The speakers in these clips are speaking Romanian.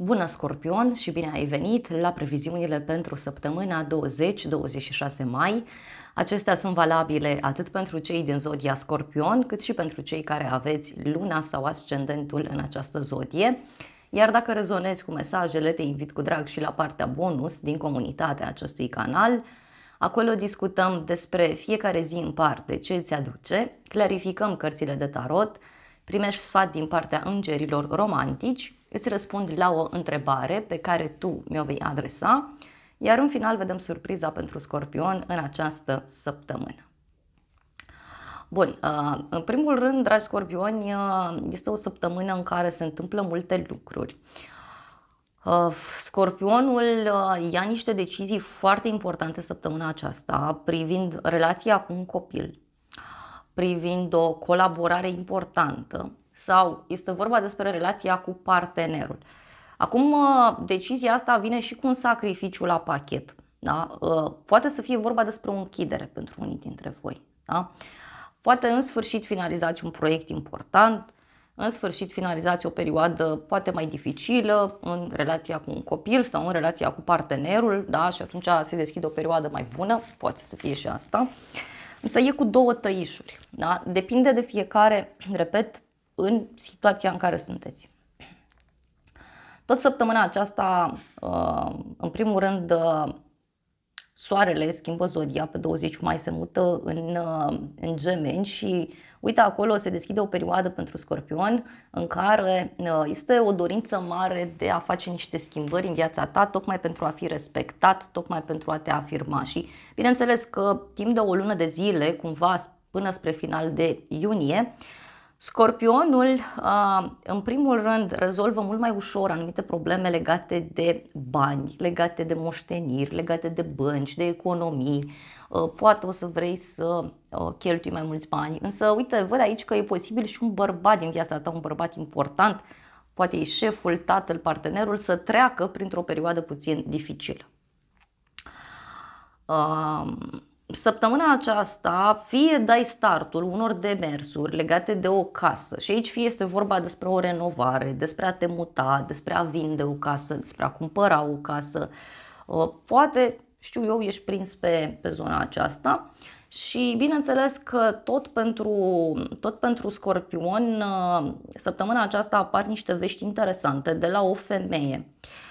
Bună Scorpion și bine ai venit la previziunile pentru săptămâna 20-26 mai. Acestea sunt valabile atât pentru cei din zodia Scorpion, cât și pentru cei care aveți luna sau ascendentul în această zodie. Iar dacă rezonezi cu mesajele, te invit cu drag și la partea bonus din comunitatea acestui canal. Acolo discutăm despre fiecare zi în parte ce îți aduce, clarificăm cărțile de tarot, primești sfat din partea îngerilor romantici, Îți răspund la o întrebare pe care tu mi-o vei adresa, iar în final vedem surpriza pentru Scorpion în această săptămână. Bun, uh, în primul rând, dragi scorpioni, uh, este o săptămână în care se întâmplă multe lucruri. Uh, Scorpionul ia niște decizii foarte importante săptămâna aceasta privind relația cu un copil, privind o colaborare importantă, sau este vorba despre relația cu partenerul. Acum, uh, decizia asta vine și cu un sacrificiu la pachet. Da? Uh, poate să fie vorba despre o închidere pentru unii dintre voi. Da? Poate în sfârșit finalizați un proiect important, în sfârșit finalizați o perioadă poate mai dificilă în relația cu un copil sau în relația cu partenerul da? și atunci se deschide o perioadă mai bună, poate să fie și asta. Însă e cu două tăișuri. Da? Depinde de fiecare, repet, în situația în care sunteți. Tot săptămâna aceasta, uh, în primul rând, uh, soarele schimbă zodia, pe 20 mai se mută în, uh, în gemeni și uite acolo se deschide o perioadă pentru scorpion în care este o dorință mare de a face niște schimbări în viața ta, tocmai pentru a fi respectat, tocmai pentru a te afirma și bineînțeles că timp de o lună de zile, cumva până spre final de iunie, uh, Scorpionul, în primul rând, rezolvă mult mai ușor anumite probleme legate de bani, legate de moșteniri, legate de bănci, de economii. Poate o să vrei să cheltui mai mulți bani, însă uite, văd aici că e posibil și un bărbat din viața ta, un bărbat important, poate e șeful, tatăl, partenerul, să treacă printr-o perioadă puțin dificilă săptămâna aceasta fie dai startul unor demersuri legate de o casă și aici fie este vorba despre o renovare, despre a te muta, despre a vinde o casă, despre a cumpăra o casă, ă, poate, știu eu, ești prins pe, pe zona aceasta și bineînțeles că tot pentru, tot pentru Scorpion, ă, săptămâna aceasta apar niște vești interesante de la o femeie. Uh,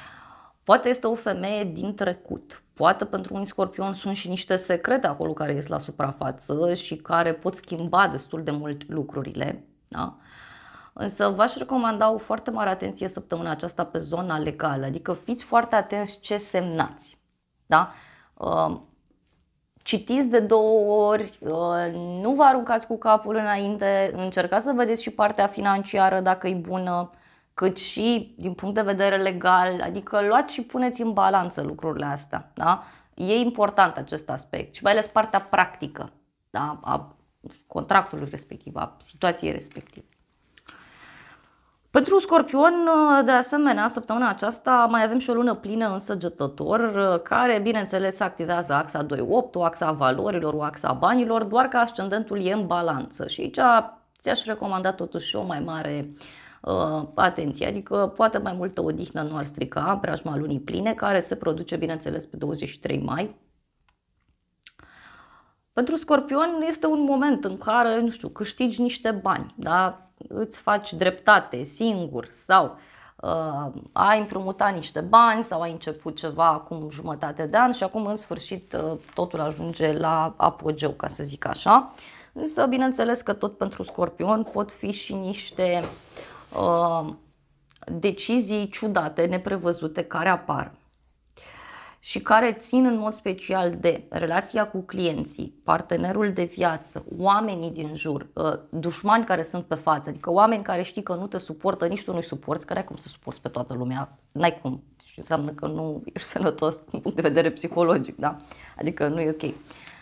Poate este o femeie din trecut, poate pentru un scorpion sunt și niște secrete acolo care ies la suprafață și care pot schimba destul de mult lucrurile. Da? Însă v-aș recomanda o foarte mare atenție săptămâna aceasta pe zona legală, adică fiți foarte atenți ce semnați. Da? Uh, citiți de două ori, uh, nu vă aruncați cu capul înainte, încercați să vedeți și partea financiară dacă e bună, cât și din punct de vedere legal, adică luați și puneți în balanță lucrurile astea. Da? E important acest aspect și mai ales partea practică da? a contractului respectiv, a situației respective. Pentru Scorpion, de asemenea, săptămâna aceasta mai avem și o lună plină în săgetător, care, bineînțeles, se activează axa 2-8, o axa valorilor, o axa banilor, doar că ascendentul e în balanță. Și aici ți-aș recomanda totuși o mai mare uh, Uh, atenție, adică poate mai multă odihnă nu ar strica în preajma lunii pline, care se produce, bineînțeles, pe 23 mai, pentru scorpion este un moment în care, nu știu, câștigi niște bani, da? îți faci dreptate singur sau uh, ai împrumutat niște bani sau ai început ceva acum jumătate de an și acum în sfârșit uh, totul ajunge la apogeu, ca să zic așa. Însă, bineînțeles că tot pentru scorpion pot fi și niște uh, Ă, decizii ciudate, neprevăzute care apar și care țin în mod special de relația cu clienții, partenerul de viață, oamenii din jur, ă, dușmani care sunt pe față, adică oameni care știi că nu te suportă, nici tu nu-i suporți, că n-ai cum să suporți pe toată lumea, n-ai cum, și deci înseamnă că nu ești sănătos din punct de vedere psihologic, da? adică nu e ok.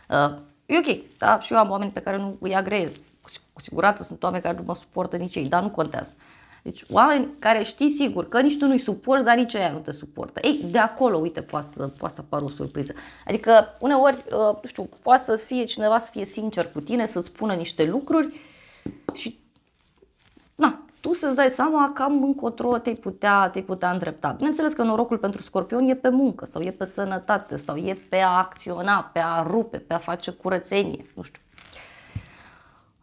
Ă, e ok, da? și eu am oameni pe care nu îi agrez, cu siguranță sunt oameni care nu mă suportă nici ei, dar nu contează. Uh, deci oameni care știi sigur că nici tu nu-i suporți, dar nici aia nu te suportă. Ei, de acolo, uite, poate să, poate să apară o surpriză. Adică, uneori, uh, nu știu, poate să fie cineva să fie sincer cu tine, să-ți spună niște lucruri și, na, tu să-ți dai seama cam încotro te-ai putea, te putea îndrepta. Bineînțeles că norocul pentru scorpion e pe muncă sau e pe sănătate sau e pe a acționa, pe a rupe, pe a face curățenie, nu știu,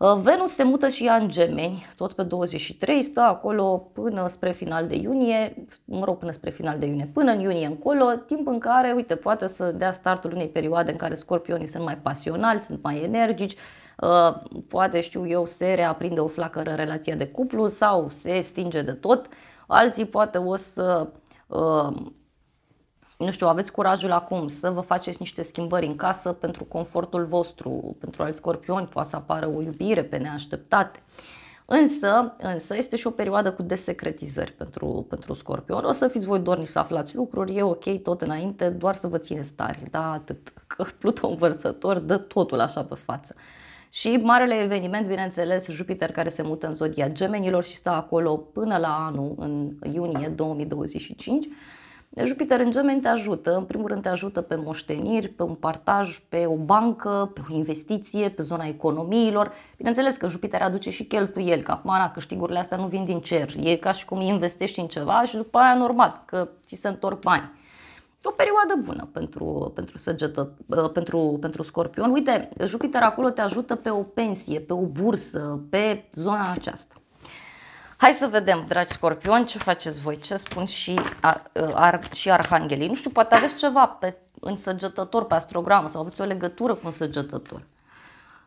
Uh, Venus se mută și ea în gemeni, tot pe 23, stă acolo până spre final de iunie, mă rog, până spre final de iunie, până în iunie încolo, timp în care, uite, poate să dea startul unei perioade în care scorpionii sunt mai pasionali, sunt mai energici, uh, poate știu eu se reaprinde o flacără în relația de cuplu sau se stinge de tot, alții poate o să uh, nu știu, aveți curajul acum să vă faceți niște schimbări în casă pentru confortul vostru, pentru alți scorpioni, poate să apară o iubire pe neașteptate. Însă, însă este și o perioadă cu desecretizări pentru, pentru scorpion. O să fiți voi dorni să aflați lucruri, e ok tot înainte, doar să vă țineți tare, da, atât. Că Pluton învățător dă totul așa pe față. Și marele eveniment, bineînțeles, Jupiter care se mută în zodia gemenilor și stă acolo până la anul, în iunie 2025, Jupiter în gemeni te ajută, în primul rând te ajută pe moșteniri, pe un partaj, pe o bancă, pe o investiție, pe zona economiilor. Bineînțeles că Jupiter aduce și cheltuieli, că acum na, câștigurile astea nu vin din cer, e ca și cum investești în ceva și după aia normal că ți se întorc bani. E o perioadă bună pentru, pentru, săgetă, pentru, pentru scorpion. Uite, Jupiter acolo te ajută pe o pensie, pe o bursă, pe zona aceasta. Hai să vedem, dragi scorpioni, ce faceți voi, ce spun și, ă, ar, și arhanghelii. Nu știu, poate aveți ceva pe, în săgetător, pe astrogramă sau aveți o legătură cu un săgetător.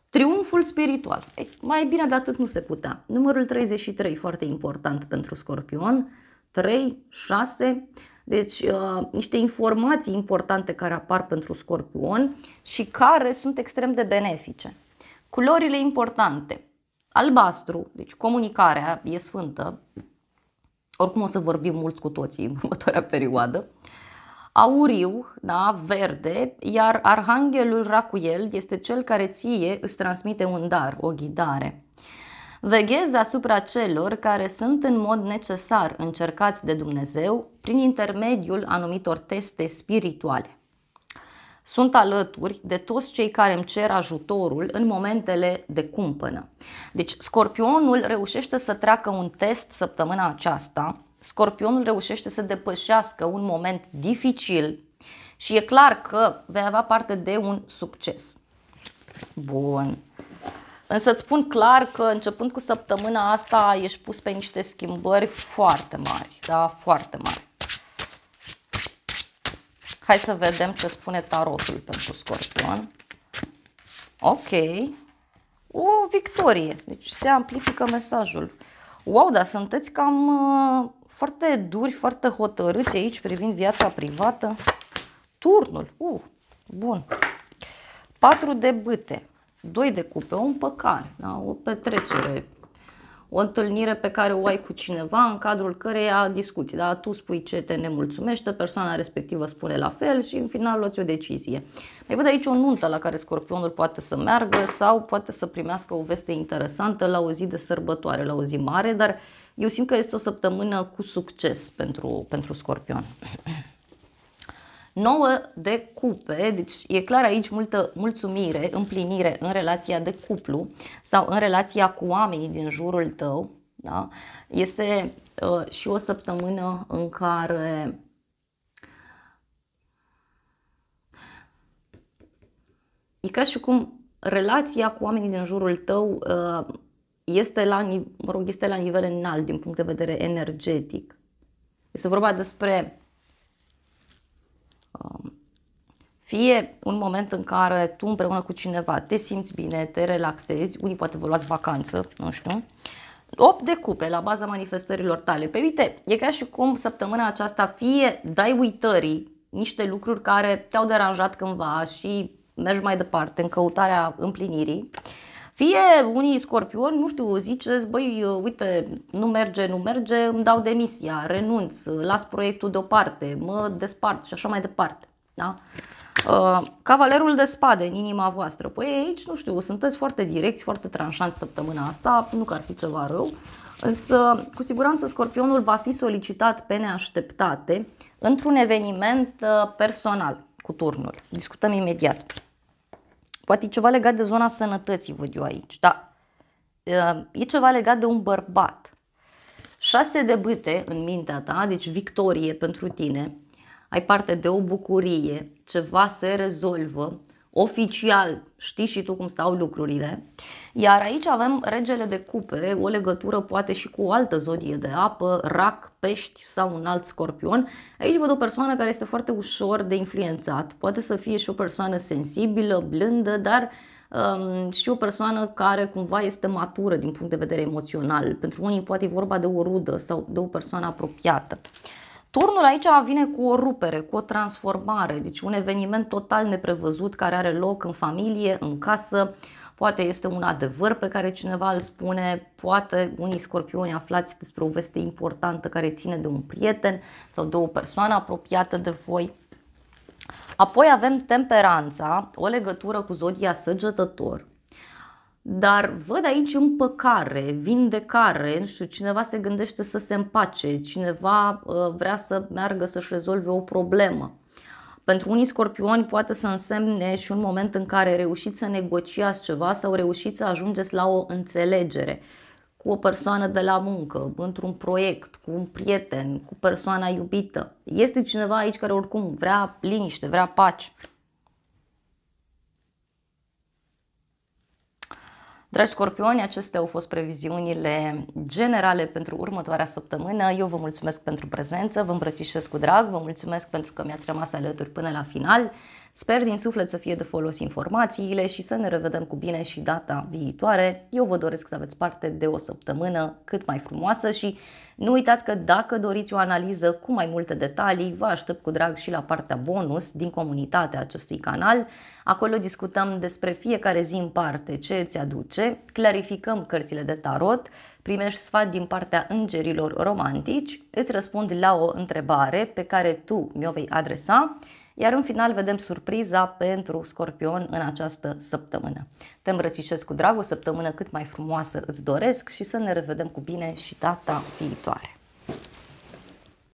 Triumful spiritual. mai bine de atât nu se putea. Numărul 33, foarte important pentru scorpion. 3, 6, deci uh, niște informații importante care apar pentru scorpion și care sunt extrem de benefice. Culorile importante, albastru, deci comunicarea e sfântă, oricum o să vorbim mult cu toții în următoarea perioadă, auriu, da, verde, iar arhanghelul Racuel este cel care ție îți transmite un dar, o ghidare. Veghezi asupra celor care sunt în mod necesar încercați de Dumnezeu prin intermediul anumitor teste spirituale. Sunt alături de toți cei care îmi cer ajutorul în momentele de cumpănă. Deci, scorpionul reușește să treacă un test săptămâna aceasta, scorpionul reușește să depășească un moment dificil și e clar că vei avea parte de un succes. Bun. Însă îți spun clar că începând cu săptămâna asta ești pus pe niște schimbări foarte mari, da, foarte mari. Hai să vedem ce spune tarotul pentru scorpion. Ok. O victorie. Deci se amplifică mesajul. Wow, dar sunteți cam uh, foarte duri, foarte hotărâți aici privind viața privată. Turnul. Uh, bun. Patru de bâte. Doi de cupe, Un împăcare, da? o petrecere, o întâlnire pe care o ai cu cineva în cadrul căreia discuți, da? tu spui ce te nemulțumește, persoana respectivă spune la fel și în final luați o decizie. Mai văd aici o nuntă la care scorpionul poate să meargă sau poate să primească o veste interesantă la o zi de sărbătoare, la o zi mare, dar eu simt că este o săptămână cu succes pentru, pentru scorpion. 9 de cupe, deci e clar aici multă mulțumire, împlinire în relația de cuplu sau în relația cu oamenii din jurul tău. Da? Este uh, și o săptămână în care e ca și cum relația cu oamenii din jurul tău uh, este la, mă rog, este la nivel înalt din punct de vedere energetic. Este vorba despre fie un moment în care tu împreună cu cineva te simți bine, te relaxezi, unii poate vă luați vacanță, nu știu, 8 de cupe la baza manifestărilor tale. Pe păi uite, e ca și cum săptămâna aceasta fie dai uitării niște lucruri care te-au deranjat cândva și mergi mai departe în căutarea împlinirii, fie unii scorpioni, nu știu, ziceți, băi, uite, nu merge, nu merge, îmi dau demisia, renunț, las proiectul deoparte, mă despart și așa mai departe. Da? Uh, cavalerul de spade în inima voastră. Păi aici, nu știu, sunteți foarte direcți, foarte tranșanți săptămâna asta, nu că ar fi ceva rău, însă cu siguranță scorpionul va fi solicitat pe neașteptate într-un eveniment uh, personal cu turnul. Discutăm imediat. Poate e ceva legat de zona sănătății, văd eu aici, da. Uh, e ceva legat de un bărbat. Șase de bâte în mintea ta, deci victorie pentru tine, ai parte de o bucurie, ceva se rezolvă, oficial știi și tu cum stau lucrurile. Iar aici avem regele de cupe, o legătură poate și cu o altă zodie de apă, rac, pești sau un alt scorpion. Aici văd o persoană care este foarte ușor de influențat, poate să fie și o persoană sensibilă, blândă, dar um, și o persoană care cumva este matură din punct de vedere emoțional. Pentru unii poate e vorba de o rudă sau de o persoană apropiată. Turnul aici vine cu o rupere, cu o transformare, deci un eveniment total neprevăzut care are loc în familie, în casă, poate este un adevăr pe care cineva îl spune, poate unii scorpioni aflați despre o veste importantă care ține de un prieten sau de o persoană apropiată de voi. Apoi avem temperanța, o legătură cu zodia săgetător, dar văd aici împăcare, vindecare, nu știu, cineva se gândește să se împace, cineva uh, vrea să meargă să-și rezolve o problemă. Pentru unii scorpioni poate să însemne și un moment în care reușiți să negociați ceva sau reușiți să ajungeți la o înțelegere cu o persoană de la muncă, într-un proiect, cu un prieten, cu persoana iubită. Este cineva aici care oricum vrea liniște, vrea pace. Dragi scorpioni, acestea au fost previziunile generale pentru următoarea săptămână. Eu vă mulțumesc pentru prezență, vă îmbrățișez cu drag, vă mulțumesc pentru că mi-ați rămas alături până la final. Sper din suflet să fie de folos informațiile și să ne revedem cu bine și data viitoare. Eu vă doresc să aveți parte de o săptămână cât mai frumoasă și nu uitați că dacă doriți o analiză cu mai multe detalii, vă aștept cu drag și la partea bonus din comunitatea acestui canal. Acolo discutăm despre fiecare zi în parte ce îți aduce, clarificăm cărțile de tarot, primești sfat din partea îngerilor romantici, îți răspund la o întrebare pe care tu mi-o vei adresa iar în final vedem surpriza pentru Scorpion în această săptămână. Te îmbrățișez cu drag, o săptămână cât mai frumoasă îți doresc și să ne revedem cu bine și data viitoare.